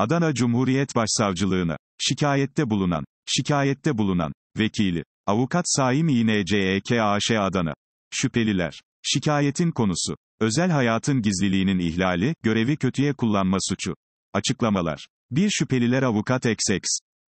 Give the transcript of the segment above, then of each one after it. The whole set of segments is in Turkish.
Adana Cumhuriyet Başsavcılığına, şikayette bulunan, şikayette bulunan, vekili, avukat Saim İNCEK AŞ Adana, şüpheliler, şikayetin konusu, özel hayatın gizliliğinin ihlali, görevi kötüye kullanma suçu, açıklamalar, bir şüpheliler avukat XX,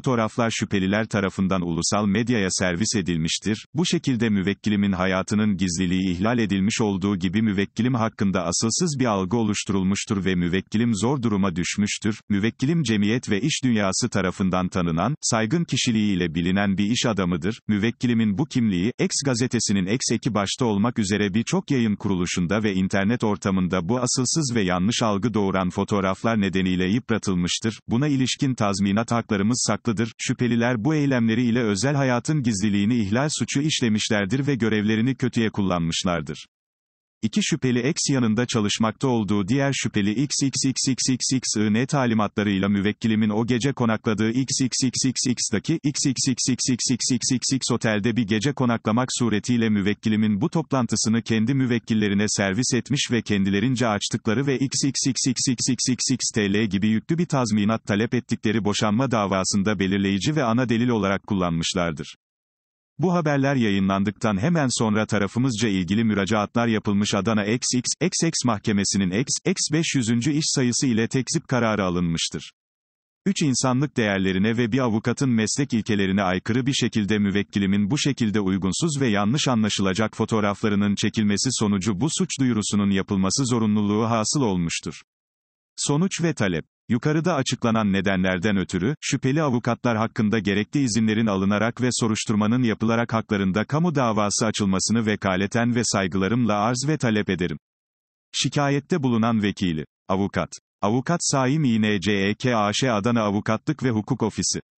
fotoğraflar şüpheliler tarafından ulusal medyaya servis edilmiştir. Bu şekilde müvekkilimin hayatının gizliliği ihlal edilmiş olduğu gibi müvekkilim hakkında asılsız bir algı oluşturulmuştur ve müvekkilim zor duruma düşmüştür. Müvekkilim cemiyet ve iş dünyası tarafından tanınan, saygın kişiliğiyle bilinen bir iş adamıdır. Müvekkilimin bu kimliği, X gazetesinin X eki başta olmak üzere birçok yayın kuruluşunda ve internet ortamında bu asılsız ve yanlış algı doğuran fotoğraflar nedeniyle yıpratılmıştır. Buna ilişkin tazminat haklarımız saklı suçludur. Şüpheliler bu eylemleri ile özel hayatın gizliliğini ihlal suçu işlemişlerdir ve görevlerini kötüye kullanmışlardır. İki şüpheli X yanında çalışmakta olduğu diğer şüpheli XXXXXXIN talimatlarıyla müvekkilimin o gece konakladığı XXXXX'daki XXXXXXXXX otelde bir gece konaklamak suretiyle müvekkilimin bu toplantısını kendi müvekkillerine servis etmiş ve kendilerince açtıkları ve XXXXXXXX TL gibi yüklü bir tazminat talep ettikleri boşanma davasında belirleyici ve ana delil olarak kullanmışlardır. Bu haberler yayınlandıktan hemen sonra tarafımızca ilgili müracaatlar yapılmış Adana XX, XX Mahkemesi'nin X, X 500. iş sayısı ile tekzip kararı alınmıştır. Üç insanlık değerlerine ve bir avukatın meslek ilkelerine aykırı bir şekilde müvekkilimin bu şekilde uygunsuz ve yanlış anlaşılacak fotoğraflarının çekilmesi sonucu bu suç duyurusunun yapılması zorunluluğu hasıl olmuştur. Sonuç ve talep Yukarıda açıklanan nedenlerden ötürü, şüpheli avukatlar hakkında gerekli izinlerin alınarak ve soruşturmanın yapılarak haklarında kamu davası açılmasını vekaleten ve saygılarımla arz ve talep ederim. Şikayette bulunan vekili, avukat, avukat Saim İNCEKAŞ Adana Avukatlık ve Hukuk Ofisi,